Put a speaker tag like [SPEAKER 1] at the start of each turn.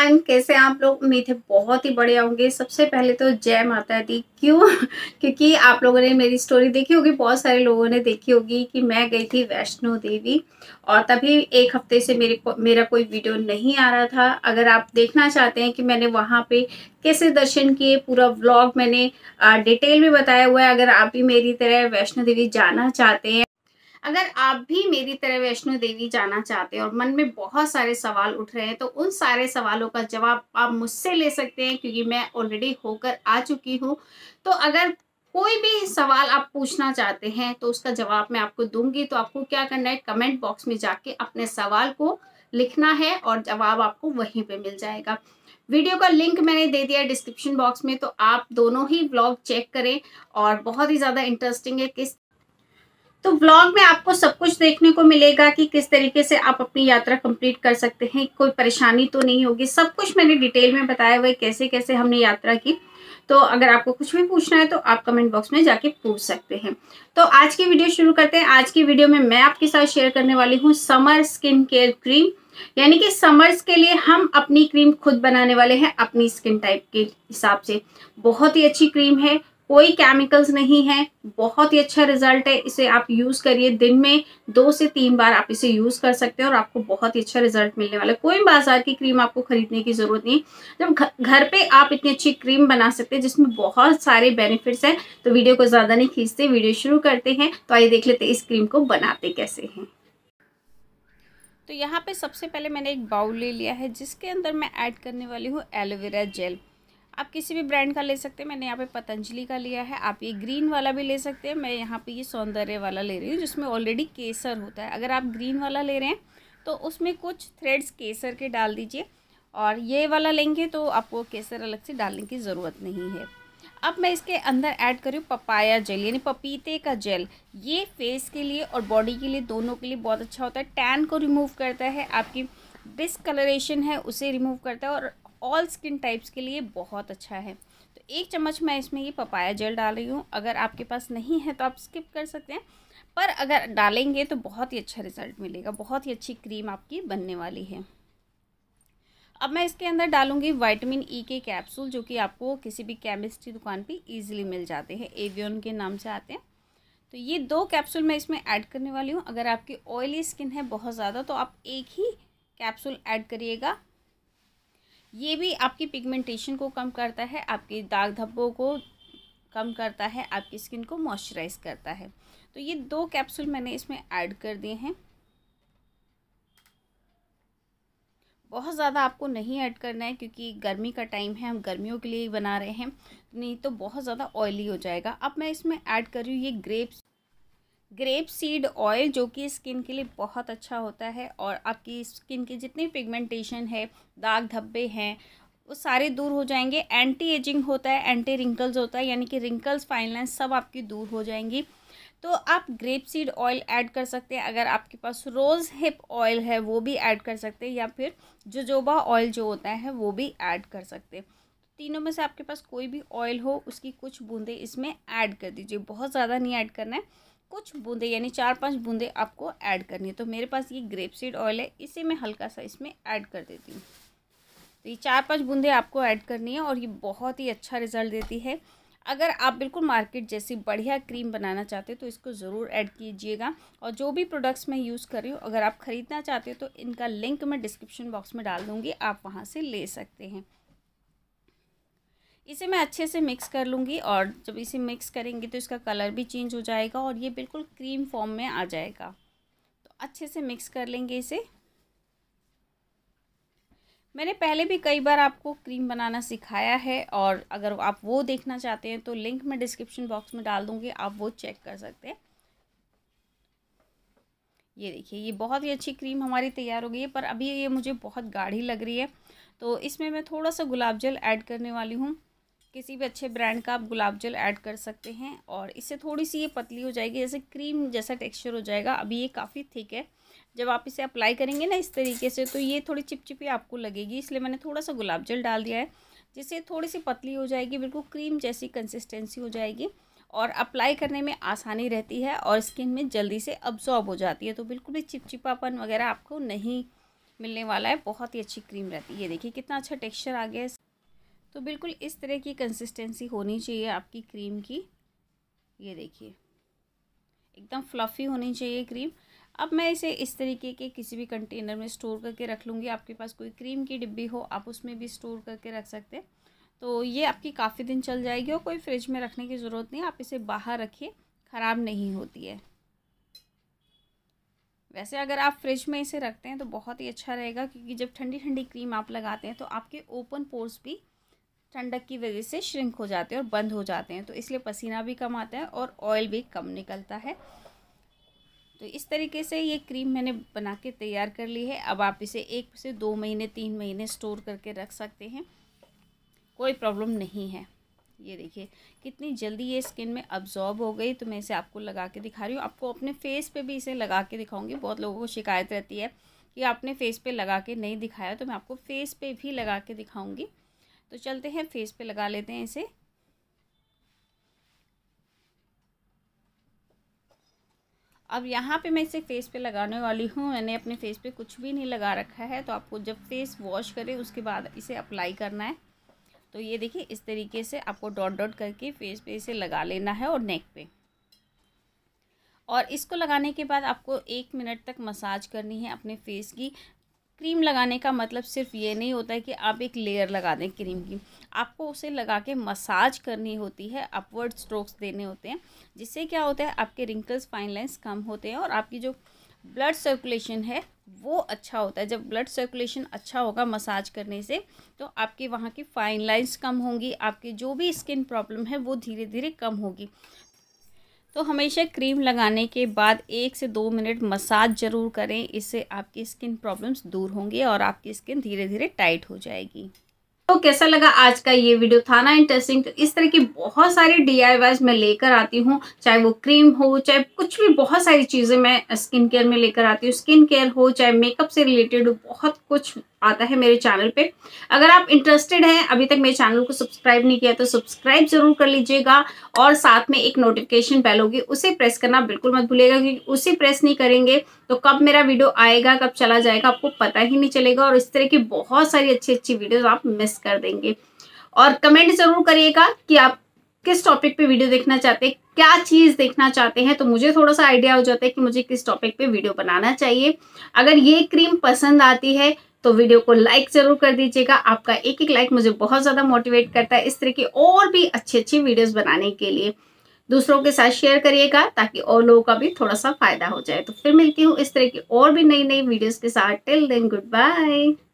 [SPEAKER 1] everyone कैसे आप लोग उम्मीद है बहुत ही बढ़िया होंगे सबसे पहले तो जय माता दी क्यों क्योंकि आप लोगों ने मेरी स्टोरी देखी होगी बहुत सारे लोगों ने देखी होगी कि मैं गई थी वैष्णो देवी और तभी एक हफ्ते से मेरे को मेरा कोई वीडियो नहीं आ रहा था अगर आप देखना चाहते हैं कि मैंने वहाँ पे कैसे दर्शन किए पूरा व्लॉग मैंने डिटेल में बताया हुआ है अगर आप भी मेरी तरह वैष्णो देवी जाना चाहते हैं अगर आप भी मेरी तरह वैष्णो देवी जाना चाहते हैं और मन में बहुत सारे सवाल उठ रहे हैं तो उन सारे सवालों का जवाब आप मुझसे ले सकते हैं क्योंकि मैं ऑलरेडी होकर आ चुकी हूँ तो अगर कोई भी सवाल आप पूछना चाहते हैं तो उसका जवाब मैं आपको दूंगी तो आपको क्या करना है कमेंट बॉक्स में जाके अपने सवाल को लिखना है और जवाब आपको वहीं पे मिल जाएगा वीडियो का लिंक मैंने दे दिया डिस्क्रिप्शन बॉक्स में तो आप दोनों ही ब्लॉग चेक करें और बहुत ही ज़्यादा इंटरेस्टिंग है किस तो व्लॉग में आपको सब कुछ देखने को मिलेगा कि किस तरीके से आप अपनी यात्रा कंप्लीट कर सकते हैं कोई परेशानी तो नहीं होगी सब कुछ मैंने डिटेल में बताया हुआ है कैसे कैसे हमने यात्रा की तो अगर आपको कुछ भी पूछना है तो आप कमेंट बॉक्स में जाके पूछ सकते हैं तो आज की वीडियो शुरू करते हैं आज की वीडियो में मैं आपके साथ शेयर करने वाली हूँ समर स्किन केयर क्रीम यानी कि समर्स के लिए हम अपनी क्रीम खुद बनाने वाले हैं अपनी स्किन टाइप के हिसाब से बहुत ही अच्छी क्रीम है कोई केमिकल्स नहीं है बहुत ही अच्छा रिजल्ट है इसे आप यूज़ करिए दिन में दो से तीन बार आप इसे यूज़ कर सकते हैं और आपको बहुत ही अच्छा रिजल्ट मिलने वाला है कोई बाजार की क्रीम आपको खरीदने की ज़रूरत नहीं जब घर पे आप इतनी अच्छी क्रीम बना सकते हैं जिसमें बहुत सारे बेनिफिट्स हैं तो वीडियो को ज़्यादा नहीं खींचते वीडियो शुरू करते हैं तो आइए देख लेते इस क्रीम को बनाते कैसे हैं तो यहाँ पे सबसे पहले मैंने एक बाउल ले लिया है जिसके अंदर मैं ऐड करने वाली हूँ एलोवेरा जेल आप किसी भी ब्रांड का ले सकते हैं मैंने यहाँ पे पतंजलि का लिया है आप ये ग्रीन वाला भी ले सकते हैं मैं यहाँ पे ये सौंदर्य वाला ले रही हूँ जिसमें ऑलरेडी केसर होता है अगर आप ग्रीन वाला ले रहे हैं तो उसमें कुछ थ्रेड्स केसर के डाल दीजिए और ये वाला लेंगे तो आपको केसर अलग से डालने की ज़रूरत नहीं है अब मैं इसके अंदर ऐड करी पपाया जेल यानी पपीते का जेल ये फेस के लिए और बॉडी के लिए दोनों के लिए बहुत अच्छा होता है टैन को रिमूव करता है आपकी डिसकलरेशन है उसे रिमूव करता है और ऑल स्किन टाइप्स के लिए बहुत अच्छा है तो एक चम्मच मैं इसमें ये पपाया जेल डाल रही हूँ अगर आपके पास नहीं है तो आप स्किप कर सकते हैं पर अगर डालेंगे तो बहुत ही अच्छा रिज़ल्ट मिलेगा बहुत ही अच्छी क्रीम आपकी बनने वाली है अब मैं इसके अंदर डालूंगी विटामिन ई e के कैप्सूल जो कि आपको किसी भी केमिस्ट दुकान पे इजीली मिल जाते हैं एवियन के नाम से आते हैं तो ये दो कैप्सूल मैं इसमें ऐड करने वाली हूँ अगर आपकी ऑयली स्किन है बहुत ज़्यादा तो आप एक ही कैप्सूल ऐड करिएगा ये भी आपकी पिगमेंटेशन को कम करता है आपके दाग धब्बों को कम करता है आपकी स्किन को मॉइस्चराइज करता है तो ये दो कैप्सूल मैंने इसमें ऐड कर दिए हैं बहुत ज़्यादा आपको नहीं ऐड करना है क्योंकि गर्मी का टाइम है हम गर्मियों के लिए ही बना रहे हैं नहीं तो बहुत ज़्यादा ऑयली हो जाएगा अब मैं इसमें ऐड कर रही हूँ ये ग्रेप्स ग्रेप सीड ऑयल जो कि स्किन के लिए बहुत अच्छा होता है और आपकी स्किन की जितनी पिगमेंटेशन है दाग धब्बे हैं वो सारे दूर हो जाएंगे एंटी एजिंग होता है एंटी रिंकल्स होता है यानी कि रिंकल्स फाइनलाइंस सब आपकी दूर हो जाएंगी तो आप ग्रेप सीड ऑयल ऐड कर सकते हैं अगर आपके पास रोज़ हिप ऑयल है वो भी ऐड कर सकते हैं या फिर जजोबा ऑयल जो होता है वो भी ऐड कर सकते हैं तीनों में से आपके पास कोई भी ऑयल हो उसकी कुछ बूंदें इसमें ऐड कर दीजिए बहुत ज़्यादा नहीं ऐड करना है कुछ बूंदे यानी चार पांच बूंदे आपको ऐड करनी है तो मेरे पास ये ग्रेप सीड ऑयल है इसे मैं हल्का सा इसमें ऐड कर देती हूँ तो ये चार पांच बूंदे आपको ऐड करनी है और ये बहुत ही अच्छा रिजल्ट देती है अगर आप बिल्कुल मार्केट जैसी बढ़िया क्रीम बनाना चाहते हो तो इसको ज़रूर ऐड कीजिएगा और जो भी प्रोडक्ट्स मैं यूज़ कर रही हूँ अगर आप ख़रीदना चाहते हो तो इनका लिंक मैं डिस्क्रिप्शन बॉक्स में डाल दूँगी आप वहाँ से ले सकते हैं इसे मैं अच्छे से मिक्स कर लूँगी और जब इसे मिक्स करेंगे तो इसका कलर भी चेंज हो जाएगा और ये बिल्कुल क्रीम फॉर्म में आ जाएगा तो अच्छे से मिक्स कर लेंगे इसे मैंने पहले भी कई बार आपको क्रीम बनाना सिखाया है और अगर आप वो देखना चाहते हैं तो लिंक मैं डिस्क्रिप्शन बॉक्स में डाल दूँगी आप वो चेक कर सकते हैं ये देखिए ये बहुत ही अच्छी क्रीम हमारी तैयार हो गई है पर अभी ये मुझे बहुत गाढ़ी लग रही है तो इसमें मैं थोड़ा सा गुलाब जल ऐड करने वाली हूँ किसी भी अच्छे ब्रांड का आप गुलाब जल ऐड कर सकते हैं और इससे थोड़ी सी ये पतली हो जाएगी जैसे क्रीम जैसा टेक्सचर हो जाएगा अभी ये काफ़ी थिक है जब आप इसे अप्लाई करेंगे ना इस तरीके से तो ये थोड़ी चिपचिपी आपको लगेगी इसलिए मैंने थोड़ा सा गुलाब जल डाल दिया है जिससे थोड़ी सी पतली हो जाएगी बिल्कुल क्रीम जैसी कंसिस्टेंसी हो जाएगी और अप्लाई करने में आसानी रहती है और स्किन में जल्दी से अब्जॉर्ब हो जाती है तो बिल्कुल भी चिपचिपापन वगैरह आपको नहीं मिलने वाला है बहुत ही अच्छी क्रीम रहती है ये देखिए कितना अच्छा टेक्सचर आ गया है तो बिल्कुल इस तरह की कंसिस्टेंसी होनी चाहिए आपकी क्रीम की ये देखिए एकदम फ्लफ़ी होनी चाहिए क्रीम अब मैं इसे इस तरीके के किसी भी कंटेनर में स्टोर करके रख लूँगी आपके पास कोई क्रीम की डिब्बी हो आप उसमें भी स्टोर करके रख सकते हैं तो ये आपकी काफ़ी दिन चल जाएगी और कोई फ्रिज में रखने की ज़रूरत नहीं आप इसे बाहर रखिए ख़राब नहीं होती है वैसे अगर आप फ्रिज में इसे रखते हैं तो बहुत ही अच्छा रहेगा क्योंकि जब ठंडी ठंडी क्रीम आप लगाते हैं तो आपके ओपन पोर्स भी ठंडक की वजह से श्रिंक हो जाते हैं और बंद हो जाते हैं तो इसलिए पसीना भी कम आता है और ऑयल भी कम निकलता है तो इस तरीके से ये क्रीम मैंने बना के तैयार कर ली है अब आप इसे एक से दो महीने तीन महीने स्टोर करके रख सकते हैं कोई प्रॉब्लम नहीं है ये देखिए कितनी जल्दी ये स्किन में अब्जॉर्ब हो गई तो मैं इसे आपको लगा के दिखा रही हूँ आपको अपने फेस पे भी इसे लगा के दिखाऊंगी बहुत लोगों को शिकायत रहती है कि आपने फेस पे लगा के नहीं दिखाया तो मैं आपको फेस पे भी लगा के दिखाऊंगी तो चलते हैं फेस पे लगा लेते हैं इसे अब यहाँ पे मैं इसे फेस पे लगाने वाली हूँ मैंने अपने फेस पे कुछ भी नहीं लगा रखा है तो आपको जब फेस वॉश करें उसके बाद इसे अप्लाई करना है तो ये देखिए इस तरीके से आपको डॉट डॉट करके फेस पे इसे लगा लेना है और नेक पे और इसको लगाने के बाद आपको एक मिनट तक मसाज करनी है अपने फेस की क्रीम लगाने का मतलब सिर्फ ये नहीं होता है कि आप एक लेयर लगा दें क्रीम की आपको उसे लगा के मसाज करनी होती है अपवर्ड स्ट्रोक्स देने होते हैं जिससे क्या होता है आपके रिंकल्स फाइन लाइन्स कम होते हैं और आपकी जो ब्लड सर्कुलेशन है वो अच्छा होता है जब ब्लड सर्कुलेशन अच्छा होगा मसाज करने से तो आपके वहाँ की फाइन लाइन्स कम होंगी आपकी जो भी स्किन प्रॉब्लम है वो धीरे धीरे कम होगी तो हमेशा क्रीम लगाने के बाद एक से दो मिनट मसाज ज़रूर करें इससे आपकी स्किन प्रॉब्लम्स दूर होंगी और आपकी स्किन धीरे धीरे टाइट हो जाएगी तो कैसा लगा आज का ये वीडियो था ना इंटरेस्टिंग तो इस तरह की बहुत सारी डी मैं लेकर आती हूँ चाहे वो क्रीम हो चाहे कुछ भी बहुत सारी चीज़ें मैं स्किन केयर में लेकर आती हूँ स्किन केयर हो चाहे मेकअप से रिलेटेड हो बहुत कुछ आता है मेरे चैनल पे अगर आप इंटरेस्टेड हैं अभी तक मेरे चैनल को सब्सक्राइब नहीं किया तो सब्सक्राइब जरूर कर लीजिएगा और साथ में एक नोटिफिकेशन बेल होगी उसे प्रेस करना बिल्कुल मत भूलिएगा क्योंकि उसे प्रेस नहीं करेंगे तो कब मेरा वीडियो आएगा कब चला जाएगा आपको पता ही नहीं चलेगा और इस तरह की बहुत सारी अच्छी अच्छी वीडियोज आप मिस कर देंगे और कमेंट जरूर करिएगा कि आप किस टॉपिक पे वीडियो देखना चाहते हैं क्या चीज़ देखना चाहते हैं तो मुझे थोड़ा सा आइडिया हो जाता है कि मुझे किस टॉपिक पे वीडियो बनाना चाहिए अगर ये क्रीम पसंद आती है तो वीडियो को लाइक जरूर कर दीजिएगा आपका एक एक लाइक मुझे बहुत ज़्यादा मोटिवेट करता है इस तरह की और भी अच्छी अच्छी वीडियोस बनाने के लिए दूसरों के साथ शेयर करिएगा ताकि और लोगों का भी थोड़ा सा फायदा हो जाए तो फिर मिलती हूँ इस तरह की और भी नई नई वीडियोस के साथ टिल देन गुड बाय